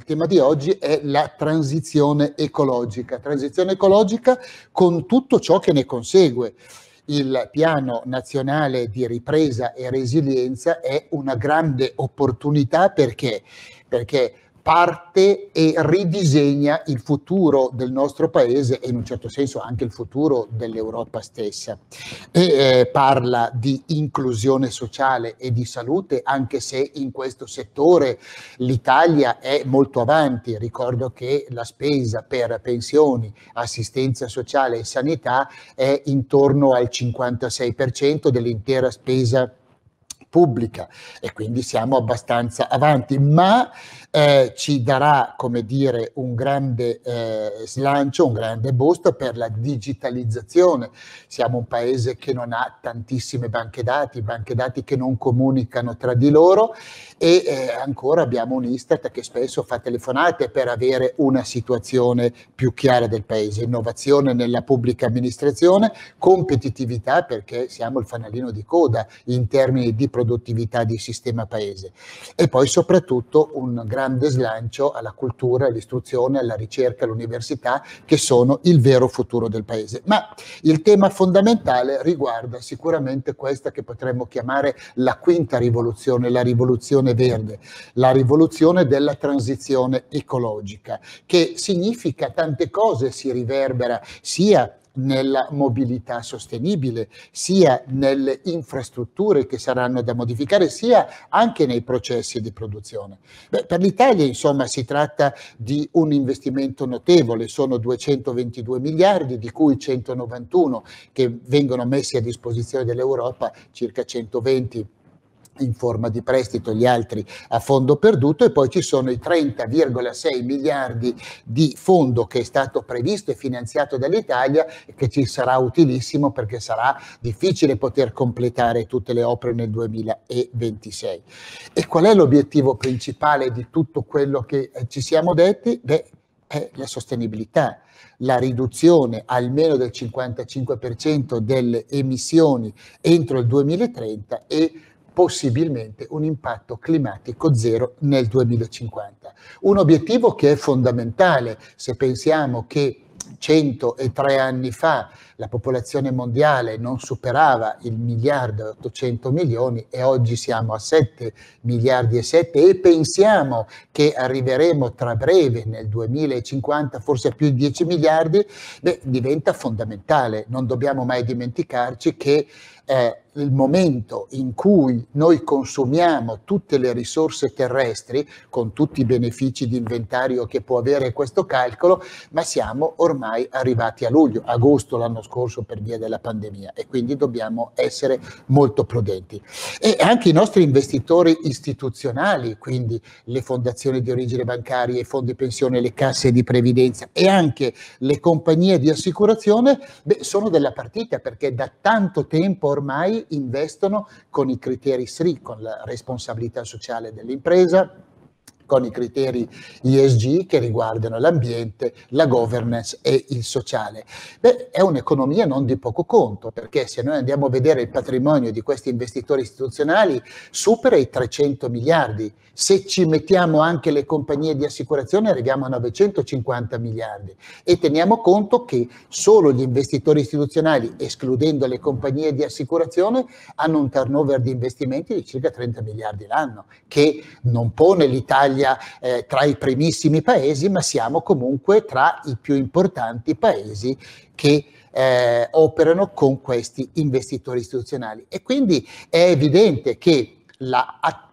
Il tema di oggi è la transizione ecologica, transizione ecologica con tutto ciò che ne consegue. Il piano nazionale di ripresa e resilienza è una grande opportunità perché, perché parte e ridisegna il futuro del nostro paese e in un certo senso anche il futuro dell'Europa stessa. E, eh, parla di inclusione sociale e di salute, anche se in questo settore l'Italia è molto avanti. Ricordo che la spesa per pensioni, assistenza sociale e sanità è intorno al 56% dell'intera spesa pubblica e quindi siamo abbastanza avanti, ma eh, ci darà, come dire, un grande eh, slancio, un grande boost per la digitalizzazione. Siamo un paese che non ha tantissime banche dati, banche dati che non comunicano tra di loro e eh, ancora abbiamo un Istat che spesso fa telefonate per avere una situazione più chiara del paese, innovazione nella pubblica amministrazione, competitività perché siamo il fanalino di coda in termini di produzione produttività di sistema paese e poi soprattutto un grande slancio alla cultura, all'istruzione, alla ricerca, all'università che sono il vero futuro del paese. Ma il tema fondamentale riguarda sicuramente questa che potremmo chiamare la quinta rivoluzione, la rivoluzione verde, la rivoluzione della transizione ecologica, che significa tante cose, si riverbera sia nella mobilità sostenibile, sia nelle infrastrutture che saranno da modificare, sia anche nei processi di produzione. Beh, per l'Italia, insomma, si tratta di un investimento notevole, sono 222 miliardi, di cui 191 che vengono messi a disposizione dell'Europa, circa 120 miliardi in forma di prestito, gli altri a fondo perduto e poi ci sono i 30,6 miliardi di fondo che è stato previsto e finanziato dall'Italia e che ci sarà utilissimo perché sarà difficile poter completare tutte le opere nel 2026. E qual è l'obiettivo principale di tutto quello che eh, ci siamo detti? Beh, è la sostenibilità la riduzione almeno del 55% delle emissioni entro il 2030 e possibilmente un impatto climatico zero nel 2050. Un obiettivo che è fondamentale se pensiamo che 103 anni fa la popolazione mondiale non superava il miliardo e 800 milioni e oggi siamo a 7 miliardi e 7 e pensiamo che arriveremo tra breve nel 2050 forse a più di 10 miliardi, beh, diventa fondamentale. Non dobbiamo mai dimenticarci che eh, il momento in cui noi consumiamo tutte le risorse terrestri, con tutti i benefici di inventario che può avere questo calcolo, ma siamo ormai arrivati a luglio, agosto l'anno scorso per via della pandemia e quindi dobbiamo essere molto prudenti. E anche i nostri investitori istituzionali, quindi le fondazioni di origine bancaria, i fondi pensione, le casse di previdenza e anche le compagnie di assicurazione, beh, sono della partita perché da tanto tempo ormai ormai investono con i criteri SRI, con la responsabilità sociale dell'impresa, con i criteri ESG che riguardano l'ambiente, la governance e il sociale. Beh, è un'economia non di poco conto, perché se noi andiamo a vedere il patrimonio di questi investitori istituzionali supera i 300 miliardi. Se ci mettiamo anche le compagnie di assicurazione arriviamo a 950 miliardi e teniamo conto che solo gli investitori istituzionali, escludendo le compagnie di assicurazione, hanno un turnover di investimenti di circa 30 miliardi l'anno, che non pone l'Italia l'Italia eh, tra i primissimi paesi, ma siamo comunque tra i più importanti paesi che eh, operano con questi investitori istituzionali. E quindi è evidente che la attività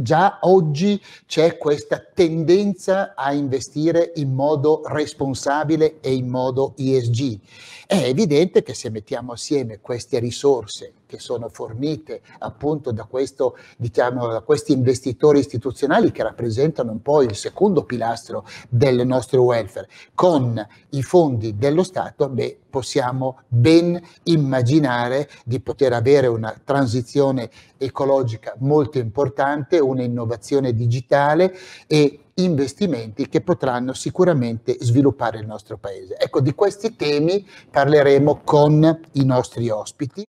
già oggi c'è questa tendenza a investire in modo responsabile e in modo ESG. È evidente che se mettiamo assieme queste risorse che sono fornite appunto da, questo, diciamo, da questi investitori istituzionali che rappresentano un po' il secondo pilastro del nostro welfare, con i fondi dello Stato, beh, possiamo ben immaginare di poter avere una transizione ecologica molto importante, un'innovazione digitale e investimenti che potranno sicuramente sviluppare il nostro paese. Ecco, di questi temi parleremo con i nostri ospiti.